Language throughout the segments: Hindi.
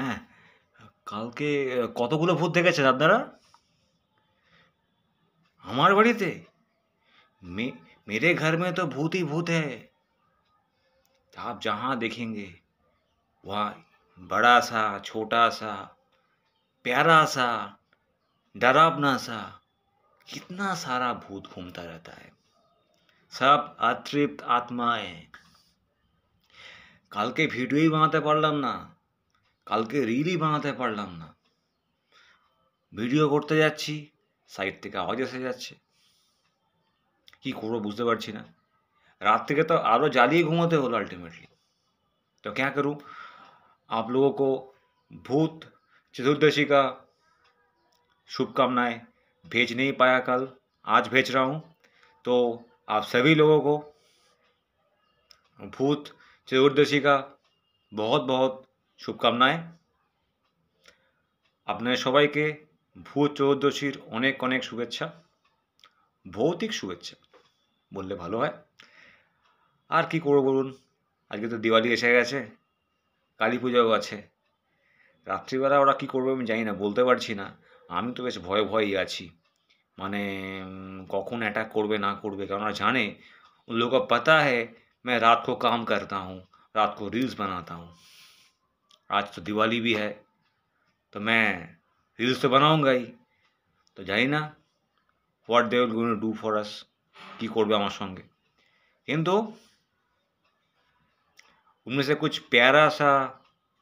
कल के कतगुलो भूत देखे আপনারা हमारे बाड़ी मे मेरे घर में तो भूत ही भूत है आप जहाँ देखेंगे वहाँ बड़ा सा छोटा सा प्यारा सा डरावना सा कितना सारा भूत घूमता रहता है सब अतृप्त आत्माएं ही बनाते पड़ लम ना कल के रिल ही बनाते ভিডিও ना যাচ্ছি करते जाट আওয়াজ आवाज़ যাচ্ছে जा করবো বুঝতে रात के तो आरो जाली घुमाते हो अल्टीमेटली तो क्या करूँ आप लोगों को भूत चतुर्दशी का शुभकामनाएं भेज नहीं पाया कल आज भेज रहा हूँ तो आप सभी लोगों को भूत चतुर्दशी का बहुत बहुत শুভকামনায় আপনাদের সবাইকে ভূত চৌদ্দশীর অনেক অনেক শুভেচ্ছা ভৌতিক শুভেচ্ছা বললে ভালো হয় আর কি করবো বলুন আজকে তো দিওয়ালি এসে গেছে কালী পূজাও আছে রাত্রিবেলা ওরা কি করবে আমি জানি না বলতে পারছি না আমি তো বেশ ভয়ে ভয়েই আছি মানে কখন অ্যাটাক করবে না করবে কারণ ওরা জানে লোক পাতা হ্যাঁ मैं রাত কো কাম করতা হুম রাত কো রিলস বানাতা হুম आज तो दिवाली भी है तो मैं रील्स तो बनाऊंगा ही তো तो ना what what going to do for us की कोड भी हमारे संगे किंतु उनमें से कुछ प्यारा सा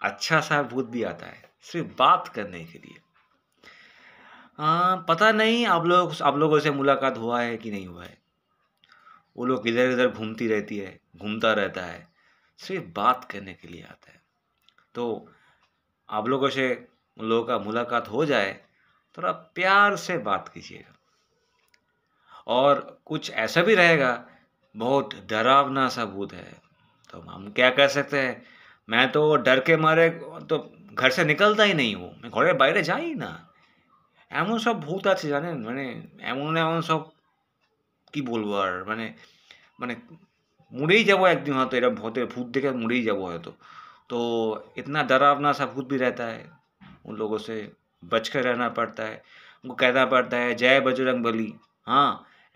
अच्छा सा भूत भी आता है सिर्फ बात करने के लिए आ, पता नहीं आप लोग आप लोगों से मुलाकात हुआ है कि नहीं हुआ है वो लोग इधर उधर घूमती रहती है घूमता रहता है सिर्फ बात करने के लिए आता है तो आप लोगों से उन लोगों का मुलाकात हो जाए थोड़ा प्यार से बात कीजिएगा और कुछ ऐसा भी रहेगा बहुत डरावना सा भूत है तो हम क्या कह सकते हैं मैं तो डर के मारे तो घर से निकलता ही नहीं हूँ मैं घोड़े बाहर जा ঘরের বাইরে যাই না এমন সব ভূত আছে জানেন মানে এমন এমন मैंने मैंने বলবো আর মানে মানে মরেই যাবো একদিন হয়তো भूत देखे मुड़े ही মরেই है तो তো এত দরাবনা সব খুদ ভি रहता है उन लोगों से बचकर रहना पड़ता है गो कायदा पड़ता है जय बजरंग बली हां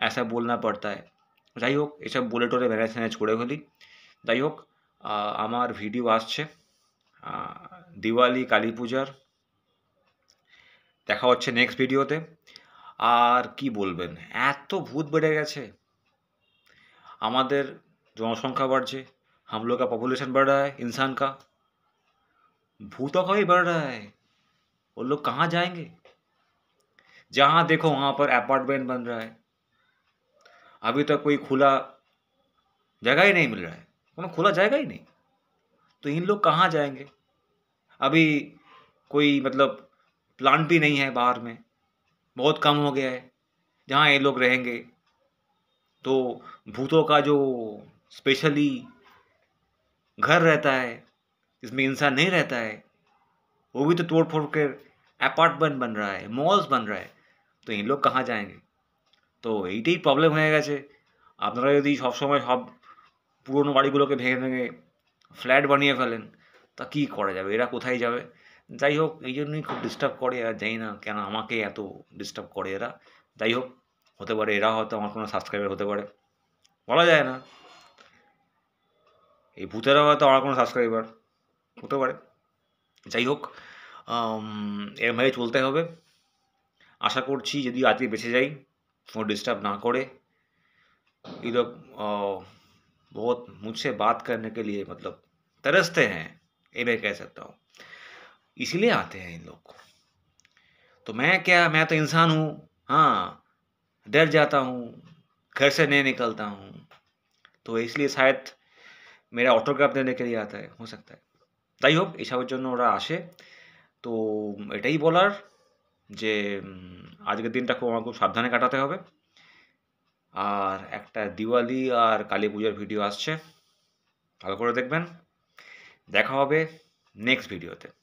ऐसा बोलना पड़ता है दयोक ये सब বুলেটোরে বলাই সেনেজ করে দি দয়োক আমার ভিডিও আসছে দিওয়ালি কালীপূজার দেখা হচ্ছে নেক্সট ভিডিওতে আর কি বলবেন এত ভূত বেড়ে গেছে আমাদের জনসংখ্যা বাড়ছে हम लोग का पॉपुलेशन बढ़ रहा है इंसान का भूतों का भी बढ़ रहा है वो लोग कहाँ जाएंगे जहाँ देखो वहाँ पर अपार्टमेंट बन रहा है अभी तक तो कोई खुला जगह ही नहीं मिल रहा है उन्हें मतलब खुला जाएगा ही नहीं तो इन लोग कहाँ जाएंगे अभी कोई मतलब प्लांट भी नहीं है बाहर में बहुत कम हो गया है जहाँ ये लोग रहेंगे तो भूतों का जो स्पेशली घर रहता है इसमें इंसान नहीं रहता है वो भी तो तोड़ फोड़ कर অ্যাপার্টমেন্ট বান রা হ্যাঁ মলস বান রা হ্যাঁ তো এই লোক কাহা যায়নি তো এইটাই প্রবলেম হয়ে গেছে আপনারা যদি সবসময় সব পুরনো বাড়িগুলোকে ভেঙে ভেঙে ফ্ল্যাট বানিয়ে ফেলেন তা কী করা যাবে এরা কোথায় যাবে যাই হোক এই জন্যই খুব ডিস্টার্ব করে আর যাই না কেন আমাকে এত ডিস্টার্ব করে এরা যাই হোক হতে পারে এরা হয়তো আমার কোনো সাবস্ক্রাইবার হতে পারে বলা যায় না এই ভূতেরা হয়তো আমার কোনো সাবস্ক্রাইবার হতে পারে যাই হোক এরমভাবে आशा कर আশা করছি যদি আজকে বেঁচে যাই কোনো ডিস্টার্ব ये लोग बहुत मुझसे बात करने के लिए मतलब तरसते हैं ये मैं कह सकता हूँ इसीलिए आते हैं इन लोग को तो मैं क्या मैं तो इंसान हूँ हाँ डर जाता हूँ घर से नहीं निकलता हूँ तो इसलिए शायद মেয়েরা অটোগ্রাফ দিয়ে রেখে দিয়ে আতা হো সাকতা তাই হোক এসবের জন্য ওরা আসে তো এটাই বলার যে আজকের দিনটা খুব আমার খুব সাবধানে কাটাতে হবে আর একটা দিওয়ালি আর কালী পুজোর ভিডিও আসছে ভালো করে দেখবেন দেখা হবে নেক্সট ভিডিওতে